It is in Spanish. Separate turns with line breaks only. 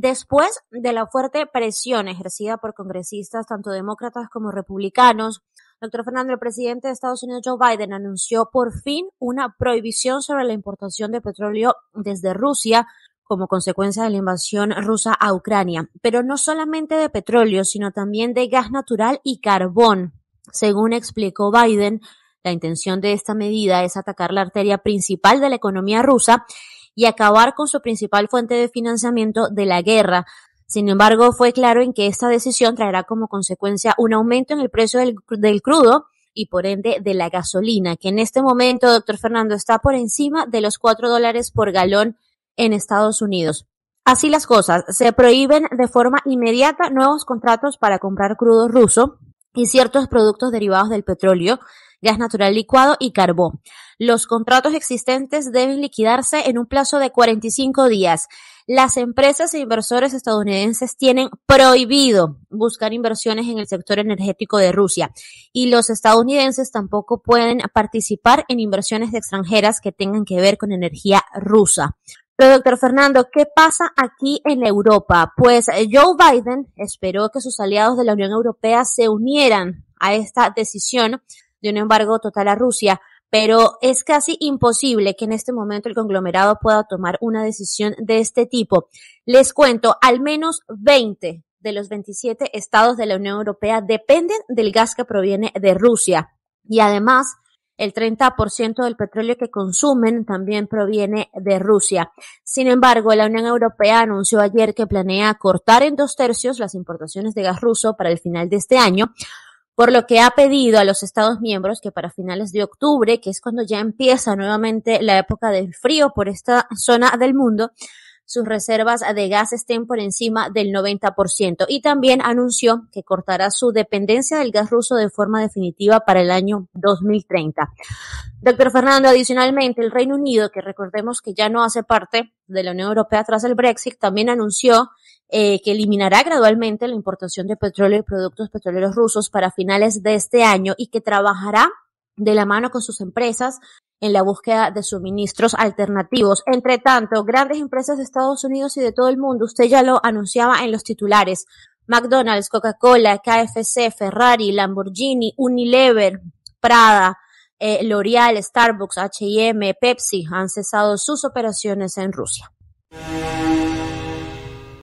Después de la fuerte presión ejercida por congresistas, tanto demócratas como republicanos, Doctor Fernando, el presidente de Estados Unidos Joe Biden anunció por fin una prohibición sobre la importación de petróleo desde Rusia como consecuencia de la invasión rusa a Ucrania, pero no solamente de petróleo, sino también de gas natural y carbón. Según explicó Biden, la intención de esta medida es atacar la arteria principal de la economía rusa y acabar con su principal fuente de financiamiento de la guerra. Sin embargo, fue claro en que esta decisión traerá como consecuencia un aumento en el precio del, crudo y por ende de la gasolina, que en este momento, doctor Fernando, está por encima de los 4 dólares por galón en Estados Unidos. Así las cosas, se prohíben de forma inmediata nuevos contratos para comprar crudo ruso y ciertos productos derivados del petróleo, gas natural licuado y carbón. Los contratos existentes deben liquidarse en un plazo de 45 días. Las empresas e inversores estadounidenses tienen prohibido buscar inversiones en el sector energético de Rusia y los estadounidenses tampoco pueden participar en inversiones extranjeras que tengan que ver con energía rusa. Pero doctor Fernando, ¿qué pasa aquí en Europa? Pues eh, Joe Biden esperó que sus aliados de la Unión Europea se unieran a esta decisión de un embargo total a Rusia, pero es casi imposible que en este momento el conglomerado pueda tomar una decisión de este tipo. Les cuento, al menos 20 de los 27 estados de la Unión Europea dependen del gas que proviene de Rusia y además el 30% del petróleo que consumen también proviene de Rusia. Sin embargo, la Unión Europea anunció ayer que planea cortar en dos tercios las importaciones de gas ruso para el final de este año, por lo que ha pedido a los Estados miembros que para finales de octubre, que es cuando ya empieza nuevamente la época del frío por esta zona del mundo, sus reservas de gas estén por encima del 90%. Y también anunció que cortará su dependencia del gas ruso de forma definitiva para el año 2030. Doctor Fernando, adicionalmente, el Reino Unido, que recordemos que ya no hace parte de la Unión Europea tras el Brexit, también anunció eh, que eliminará gradualmente la importación de petróleo y productos petroleros rusos para finales de este año y que trabajará de la mano con sus empresas en la búsqueda de suministros alternativos. Entre tanto, grandes empresas de Estados Unidos y de todo el mundo, usted ya lo anunciaba en los titulares, McDonald's, Coca-Cola, KFC, Ferrari, Lamborghini, Unilever, Prada, eh, L'Oreal, Starbucks, HM, Pepsi han cesado sus operaciones en Rusia.